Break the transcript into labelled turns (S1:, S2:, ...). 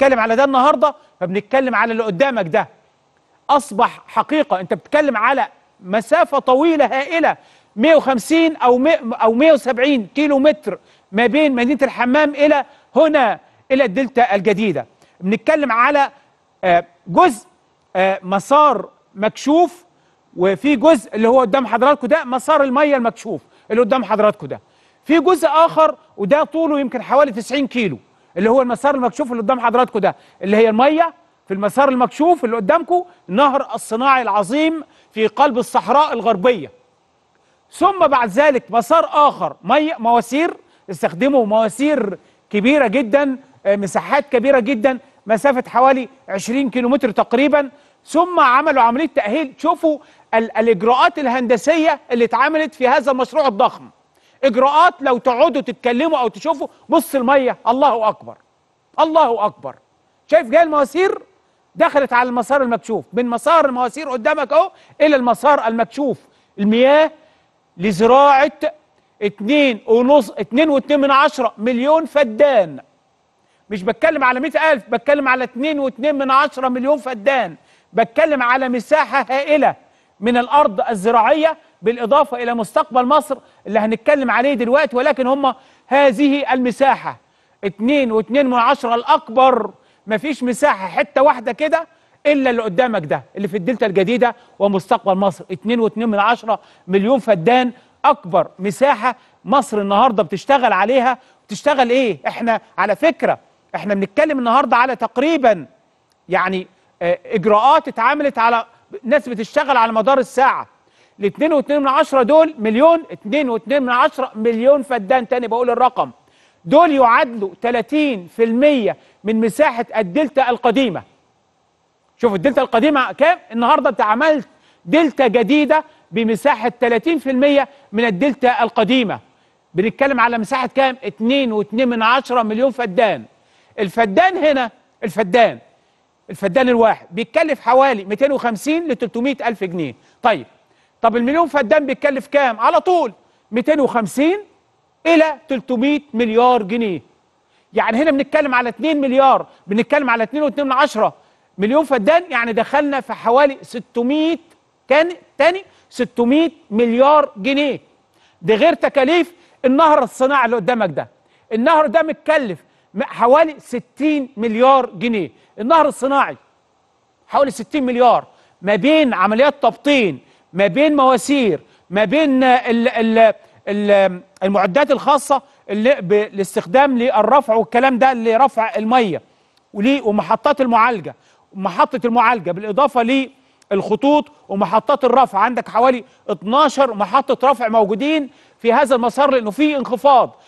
S1: بنتكلم على ده النهارده فبنتكلم على اللي قدامك ده اصبح حقيقه انت بتتكلم على مسافه طويله هائله 150 او او 170 كيلو متر ما بين مدينه الحمام الى هنا الى الدلتا الجديده بنتكلم على آه، جزء آه، مسار مكشوف وفي جزء اللي هو قدام حضراتكم ده مسار الميه المكشوف اللي قدام حضراتكم ده في جزء اخر وده طوله يمكن حوالي 90 كيلو اللي هو المسار المكشوف اللي قدام حضراتكم ده اللي هي الميه في المسار المكشوف اللي قدامكم نهر الصناعي العظيم في قلب الصحراء الغربيه ثم بعد ذلك مسار اخر ميه مواسير استخدموا مواسير كبيره جدا آه، مساحات كبيره جدا مسافه حوالي 20 كيلومتر تقريبا ثم عملوا عمليه تاهيل شوفوا الاجراءات الهندسيه اللي اتعملت في هذا المشروع الضخم اجراءات لو تقعدوا تتكلموا او تشوفوا بص الميه الله اكبر الله اكبر شايف جاي المواسير دخلت على المسار المكشوف من مسار المواسير قدامك اهو الى المسار المكشوف المياه لزراعه اتنين ونص اتنين واتنين من عشرة مليون فدان مش بتكلم على 100000 بتكلم على اتنين واتنين من عشرة مليون فدان بتكلم على مساحه هائله من الارض الزراعيه بالإضافة إلى مستقبل مصر اللي هنتكلم عليه دلوقتي ولكن هم هذه المساحة اتنين واتنين من عشرة الأكبر مفيش مساحة حتة واحدة كده إلا اللي قدامك ده اللي في الدلتا الجديدة ومستقبل مصر اتنين واتنين من عشرة مليون فدان أكبر مساحة مصر النهاردة بتشتغل عليها بتشتغل إيه؟ إحنا على فكرة إحنا بنتكلم النهاردة على تقريبا يعني آه، إجراءات اتعملت على ناس بتشتغل على مدار الساعة ال 2.2 من عشرة دول مليون 2.2 من عشرة مليون فدان تاني بقول الرقم دول يعادلوا 30% من مساحة الدلتا القديمة شوف الدلتا القديمة كام النهاردة انت عملت دلتا جديدة بمساحة 30% من الدلتا القديمة بنتكلم على مساحة كام 2.2 من عشرة مليون فدان الفدان هنا الفدان الفدان الواحد بيتكلف حوالي 250 ل 300 ألف جنيه طيب طب المليون فدان بيتكلف كام على طول 250 الى 300 مليار جنيه يعني هنا بنتكلم على 2 مليار بنتكلم على 2.2 مليون فدان يعني دخلنا في حوالي 600 كان تاني 600 مليار جنيه ده غير تكاليف النهر الصناعي اللي قدامك ده النهر ده متكلف حوالي 60 مليار جنيه النهر الصناعي حوالي 60 مليار ما بين عمليات تبطين ما بين مواسير ما بين الـ الـ الـ المعدات الخاصة اللي بالاستخدام للرفع والكلام ده لرفع المية ومحطات المعالجة محطة المعالجة بالإضافة للخطوط ومحطات الرفع عندك حوالي 12 محطة رفع موجودين في هذا المسار لأنه فيه انخفاض